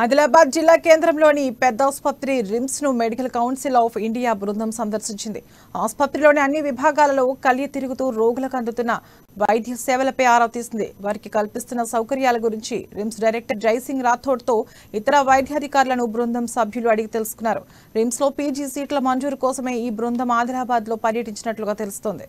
ఆదిలాబాద్ జిల్లా కేంద్రంలోని పెద్ద ఆసుపత్రి రిమ్స్ ను మెడికల్ కౌన్సిల్ ఆఫ్ ఇండియా బృందం సందర్శించింది ఆసుపత్రిలోని అన్ని విభాగాలలో కలియ తిరుగుతూ రోగులకు అందుతున్న వైద్య సేవలపై ఆరా తీసింది వారికి కల్పిస్తున్న సౌకర్యాల గురించి రిమ్స్ డైరెక్టర్ జైసింగ్ రాథోడ్ తో ఇతర వైద్యాధికారులను బృందం సభ్యులు అడిగి తెలుసుకున్నారు రిమ్స్ లో పీజీ సీట్ల మంజూరు కోసమే ఈ బృందం ఆదిలాబాద్ లో పర్యటించినట్లుగా తెలుస్తోంది